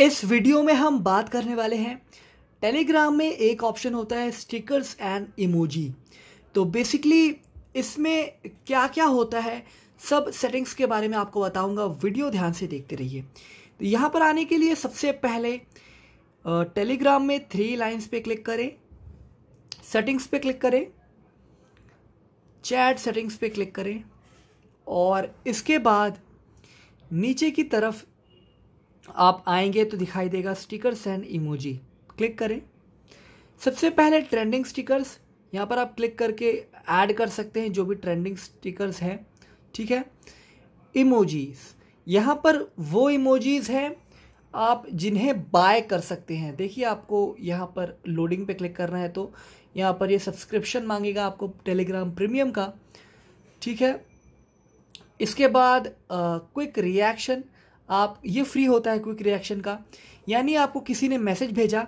इस वीडियो में हम बात करने वाले हैं टेलीग्राम में एक ऑप्शन होता है स्टिकर्स एंड इमोजी तो बेसिकली इसमें क्या क्या होता है सब सेटिंग्स के बारे में आपको बताऊंगा वीडियो ध्यान से देखते रहिए तो यहाँ पर आने के लिए सबसे पहले टेलीग्राम में थ्री लाइंस पे क्लिक करें सेटिंग्स पे क्लिक करें चैट सेटिंग्स पे क्लिक करें और इसके बाद नीचे की तरफ आप आएंगे तो दिखाई देगा स्टिकर्स एंड इमोजी क्लिक करें सबसे पहले ट्रेंडिंग स्टिकर्स यहाँ पर आप क्लिक करके ऐड कर सकते हैं जो भी ट्रेंडिंग स्टिकर्स हैं ठीक है इमोजीज यहाँ पर वो इमोजीज हैं आप जिन्हें बाय कर सकते हैं देखिए आपको यहाँ पर लोडिंग पे क्लिक करना है तो यहाँ पर ये यह सब्सक्रिप्शन मांगेगा आपको टेलीग्राम प्रीमियम का ठीक है इसके बाद क्विक रिएक्शन आप ये फ्री होता है क्विक रिएक्शन का यानी आपको किसी ने मैसेज भेजा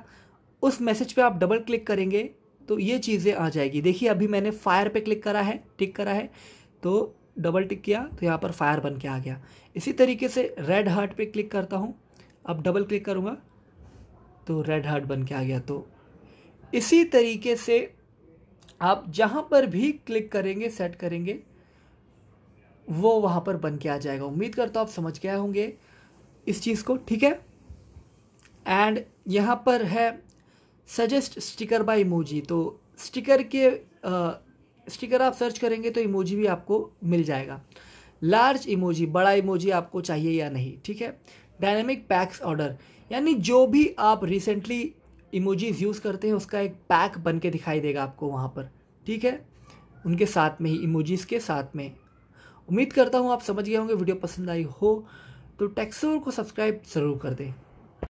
उस मैसेज पे आप डबल क्लिक करेंगे तो ये चीज़ें आ जाएगी देखिए अभी मैंने फायर पे क्लिक करा है टिक करा है तो डबल टिक किया तो यहाँ पर फायर बन के आ गया इसी तरीके से रेड हार्ट पे क्लिक करता हूँ अब डबल क्लिक करूँगा तो रेड हार्ट बन के आ गया तो इसी तरीके से आप जहाँ पर भी क्लिक करेंगे सेट करेंगे वो वहाँ पर बन के आ जाएगा उम्मीद करता हूँ आप समझ गए होंगे इस चीज़ को ठीक है एंड यहाँ पर है सजेस्ट स्टिकर बाय इमोजी तो स्टिकर के आ, स्टिकर आप सर्च करेंगे तो इमोजी भी आपको मिल जाएगा लार्ज इमोजी बड़ा इमोजी आपको चाहिए या नहीं ठीक है डायनेमिक पैक्स ऑर्डर यानी जो भी आप रिसेंटली इमोजीज यूज़ करते हैं उसका एक पैक बन के दिखाई देगा आपको वहाँ पर ठीक है उनके साथ में ही इमोजीज़ के साथ में उम्मीद करता हूँ आप समझ गए होंगे वीडियो पसंद आई हो तो टेक्सोर को सब्सक्राइब ज़रूर कर दें